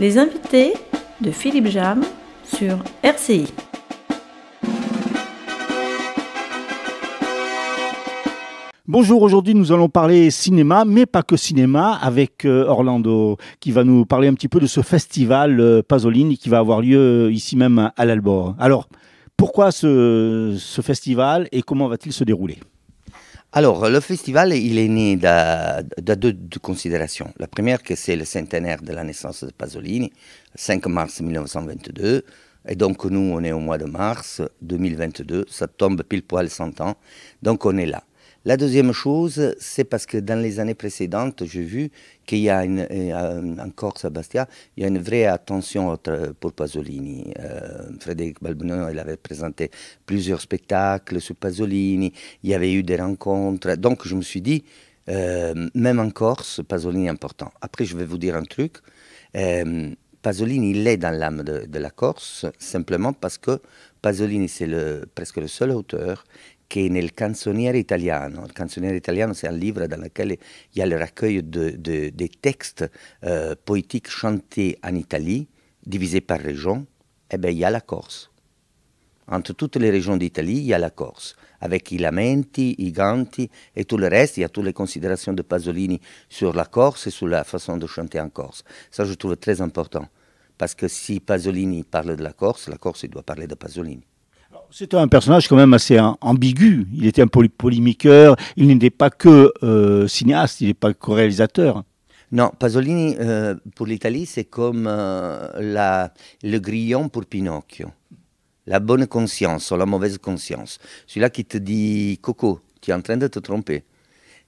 Les invités de Philippe Jam sur RCI. Bonjour, aujourd'hui nous allons parler cinéma, mais pas que cinéma, avec euh, Orlando qui va nous parler un petit peu de ce festival euh, Pasolini qui va avoir lieu euh, ici même à l'Albor. Alors, pourquoi ce festival et comment va-t-il se dérouler alors, le festival, il est né de, deux, considérations. La première, que c'est le centenaire de la naissance de Pasolini, 5 mars 1922. Et donc, nous, on est au mois de mars 2022. Ça tombe pile poil 100 ans. Donc, on est là. La deuxième chose, c'est parce que dans les années précédentes, j'ai vu qu'il y a une, euh, en Corse, à Bastia, il y a une vraie attention pour Pasolini. Euh, Frédéric Balbunion, il avait présenté plusieurs spectacles sur Pasolini, il y avait eu des rencontres. Donc je me suis dit, euh, même en Corse, Pasolini est important. Après, je vais vous dire un truc. Pasolini, il est dans l'âme de, la Corse, simplement parce que Pasolini, c'est presque le seul auteur che nel canzoniere italiano, il canzoniere italiano c'est un livre dans lequel il y a le recueil de, des textes euh, poétiques chantés en Italie, divisés par région, eh bien il y a la Corse. Entre toutes les régions d'Italie, il y a la Corse, avec i lamenti, i ganti et tout le reste. Il y a toutes les considérations de Pasolini sur la Corse et sur la façon de chanter en Corse. Ça, je trouve très important, parce que si Pasolini parle de la Corse, la Corse doit parler de Pasolini. C'était un personnage quand même assez ambigu. Il était un poly polémiqueur. Il n'était pas que euh, cinéaste, il n'est pas que réalisateur. Non, Pasolini, euh, pour l'Italie, c'est comme euh, le grillon pour Pinocchio. La bonne conscience ou la mauvaise conscience. Celui-là qui te dit, Coco, tu es en train de te tromper.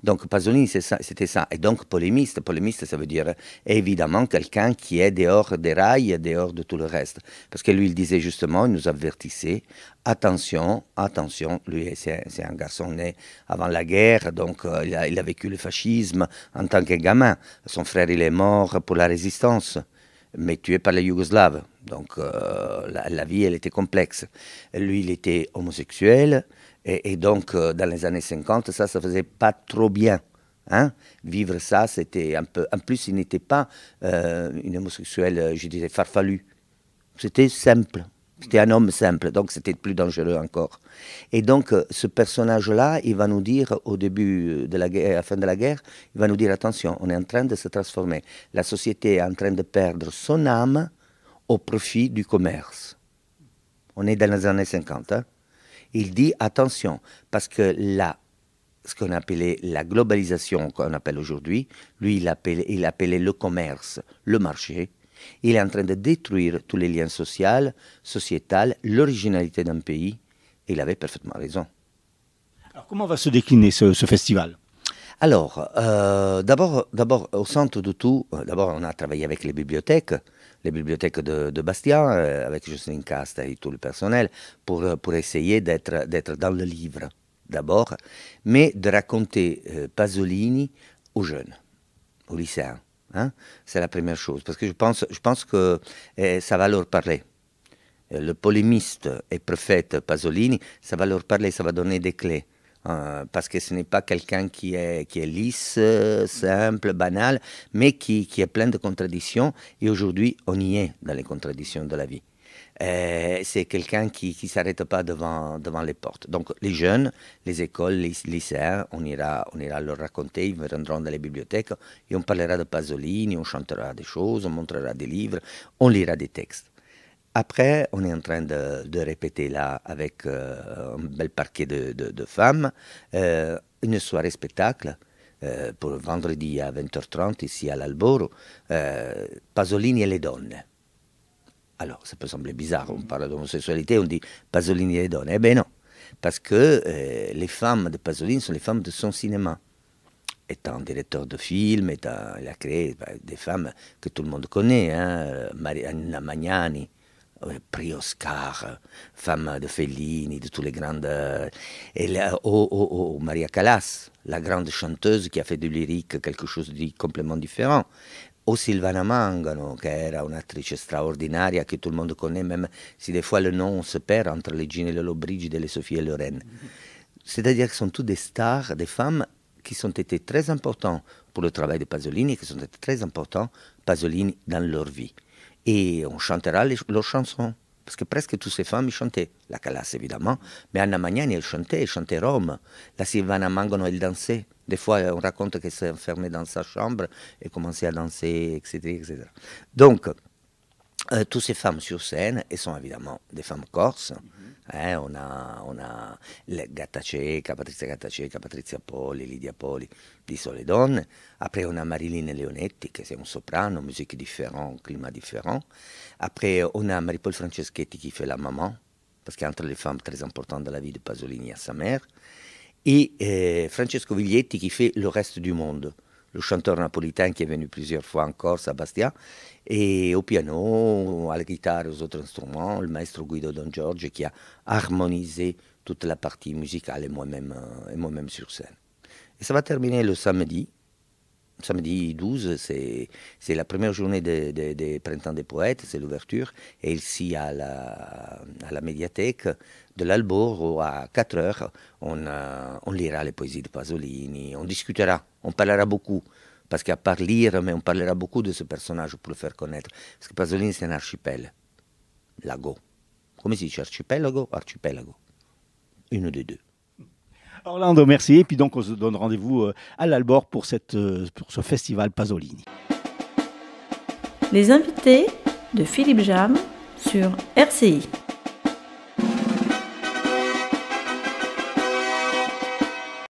Donc Pasolini, c'était ça, Et donc polémiste, polémiste, ça veut dire évidemment quelqu'un qui est dehors des rails, dehors de tout le reste. Parce que lui, il disait justement, il nous avertissait, attention, attention, lui, c'est un garçon né avant la guerre, donc euh, il a vécu le fascisme en tant que gamin. Son frère, il est mort pour la résistance mais tué par les Yougoslaves. Donc euh, la, vie, elle était complexe. Lui, il était homosexuel, et, donc euh, dans les années 50, ça, ça faisait pas trop bien. Hein Vivre ça, c'était un peu. En plus, il n'était pas euh, une homosexuelle, je disais, farfalu. C'était simple. C'était un homme simple, donc c'était plus dangereux encore. Et donc, euh, ce personnage-là, il va nous dire au début de la guerre, à la fin de la guerre, il va nous dire attention, on est en train de se transformer. La société est en train de perdre son âme au profit du commerce. On est dans les années 50. Hein. il dit attention, parce que là, ce qu'on appelait la globalisation, qu'on appelle aujourd'hui, lui, il appelait le commerce, le marché, il est en train de détruire tous les liens sociaux, sociétals, l'originalité d'un pays. Et il avait parfaitement raison. Alors comment va se décliner ce, festival alors, euh, d'abord, au centre de tout, euh, d'abord, on a travaillé avec les bibliothèques, les bibliothèques de, de Bastia, euh, avec Jocelyne Casta et tout le personnel, pour, pour essayer d'être, dans le livre, d'abord, mais de raconter Pasolini aux jeunes, aux lycéens. Hein, c'est la première chose, parce que je pense, que eh, ça va leur parler. Eh, le polémiste et prophète Pasolini, ça va leur parler, ça va donner des clés. Euh, parce que ce n'est pas quelqu'un qui est, qui est lisse, simple, banal, mais qui, qui est plein de contradictions. Et aujourd'hui, on y est dans les contradictions de la vie. Euh, c'est quelqu'un qui ne s'arrête pas devant, devant les portes. Donc les jeunes, les écoles, les lycéens, on ira, on ira leur raconter, ils viendront dans les bibliothèques et on parlera de Pasolini, on chantera des choses, on montrera des livres, on lira des textes. Après, on est en train de, de répéter là avec euh, un bel parquet de, de, femmes euh, une soirée spectacle. pour vendredi à 20h30 ici à l'Alboro, Pasolini et les donnes. Alors, ça peut sembler bizarre, on parle d'homosexualité, on dit Pasolini les donne. Eh bien non, parce que euh, les femmes de Pasolini sont les femmes de son cinéma. Étant directeur de film, il a créé bah, des femmes que tout le monde connaît, hein, euh, Magnani, euh, prix Oscar, femme de Fellini, de tous les grandes. Et oh, oh, oh, oh, Maria Callas, la grande chanteuse qui a fait du lyrique quelque chose de complètement différent ou Silvana Mangano, qui era actrice straordinaria que tout le monde connaît, même si des fois le nom se perd entre les Gina e l'obrigi et les Sophie et Lorraine. C'est-à-dire que sont toutes des stars, des femmes qui sont été très importantes pour le travail de Pasolini qui sont été très importantes, Pasolini, dans leur vie. Et on chantera leurs chansons parce que presque toutes ces femmes chantaient. La Calas, évidemment, mais Anna Magnani, elle chantait, elle chantait Rome. La sylvana Mangono, elle dansait. Des fois, on raconte qu'elle s'est enfermée dans sa chambre et commençait à danser, etc. etc. Donc, Euh, toutes ces femmes sur scène, elles sont évidemment des femmes corses. Mm-hmm. Hein, on a, on a Gattaceca, Patrizia Gattaceca, Patrizia Poli, Lidia Poli, di Sole Donne. Après, on a Marilyn Leonetti, qui est un soprano, musique différente, climat différent. Après, on a Marie-Paul Franceschetti qui fait la maman, parce qu'entre les femmes très importantes de la vie de Pasolini à sa mère. Et euh, Francesco Viglietti qui fait le reste du monde. le chanteur napolitain qui est venu plusieurs fois encore, Corse, Bastia, et au piano, à la guitare, aux autres instruments, le maestro Guido Don Giorgio qui a harmonisé toute la partie musicale et moi-même euh, moi sur scène. Et ça va terminer le samedi samedi 12, c'est la première journée des Printemps des Poètes, c'est l'ouverture. Et ici, à la, médiathèque de l'Albor, à 4 heures, euh, on, lira les poésies de Pasolini, on discutera, on parlera beaucoup. Parce qu'à part lire, mais on parlera beaucoup de ce personnage pour le faire connaître. Parce que Pasolini, c'est un archipel. Lago. Comment se dit archipelago Archipelago. Une des deux. Orlando, merci. Et puis donc, on se donne rendez-vous euh, à l'Albor pour, euh, pour ce festival Pasolini. Les invités de Philippe Jam sur RCI.